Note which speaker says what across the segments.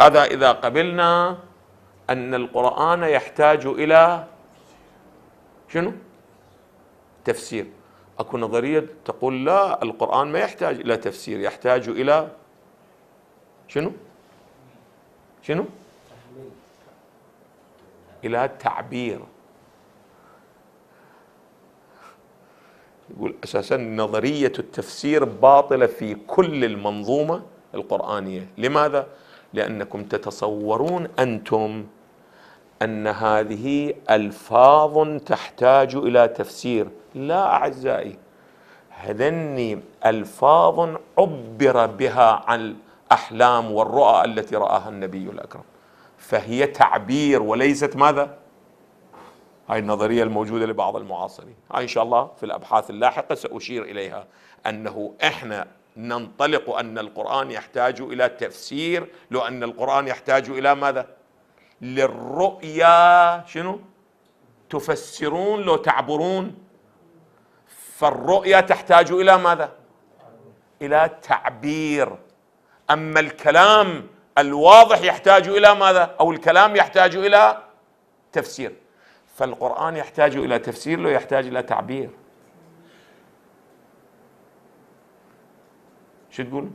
Speaker 1: هذا إذا قبلنا أن القرآن يحتاج إلى شنو؟ تفسير اكو نظرية تقول لا القرآن ما يحتاج إلى تفسير يحتاج إلى شنو؟ شنو؟ إلى تعبير يقول أساسا نظرية التفسير باطلة في كل المنظومة القرآنية لماذا؟ لأنكم تتصورون أنتم أن هذه ألفاظ تحتاج إلى تفسير لا أعزائي هذني ألفاظ عبر بها عن الأحلام والرؤى التي رآها النبي الأكرم فهي تعبير وليست ماذا؟ هاي النظرية الموجودة لبعض المعاصرين هاي إن شاء الله في الأبحاث اللاحقة سأشير إليها أنه إحنا ننطلق أن القرآن يحتاج إلى تفسير لو أن القرآن يحتاج إلى ماذا للرؤيا شنو تفسرون لو تعبرون فالرؤيا تحتاج إلى ماذا إلى تعبير أما الكلام الواضح يحتاج إلى ماذا أو الكلام يحتاج إلى تفسير فالقرآن يحتاج إلى تفسير لو يحتاج إلى تعبير شو تقول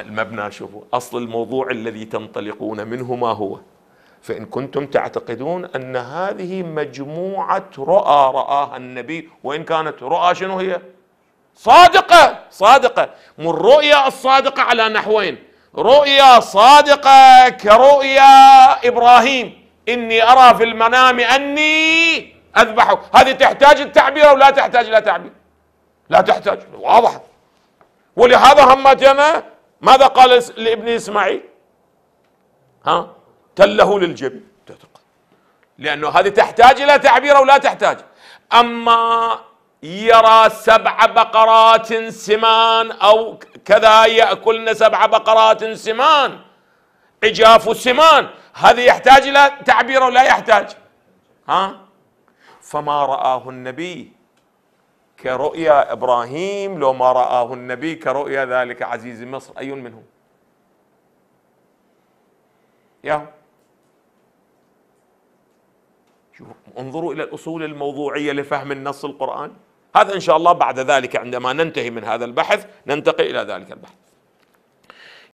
Speaker 1: المبنى شوفوا أصل الموضوع الذي تنطلقون منه ما هو فإن كنتم تعتقدون أن هذه مجموعة رؤى رآها النبي وإن كانت رؤى شنو هي صادقة صادقة من الرؤيا الصادقة على نحوين رؤيا صادقة كرؤيا إبراهيم إني أرى في المنام أني أذبحه هذه تحتاج التعبير أو لا تحتاج إلى تعبير لا تحتاج واضح ولهذا همتنا ماذا قال لابن اسماعيل ها تله للجبين لانه هذه تحتاج الى تعبير او لا تحتاج اما يرى سبع بقرات سمان او كذا ياكلن سبع بقرات سمان عجاف سمان هذه يحتاج الى تعبير ولا يحتاج ها فما رآه النبي كرؤيا إبراهيم لو ما رآه النبي كرؤيا ذلك عزيز مصر أي منهم يا انظروا إلى الأصول الموضوعية لفهم النص القرآني هذا إن شاء الله بعد ذلك عندما ننتهي من هذا البحث ننتقل إلى ذلك البحث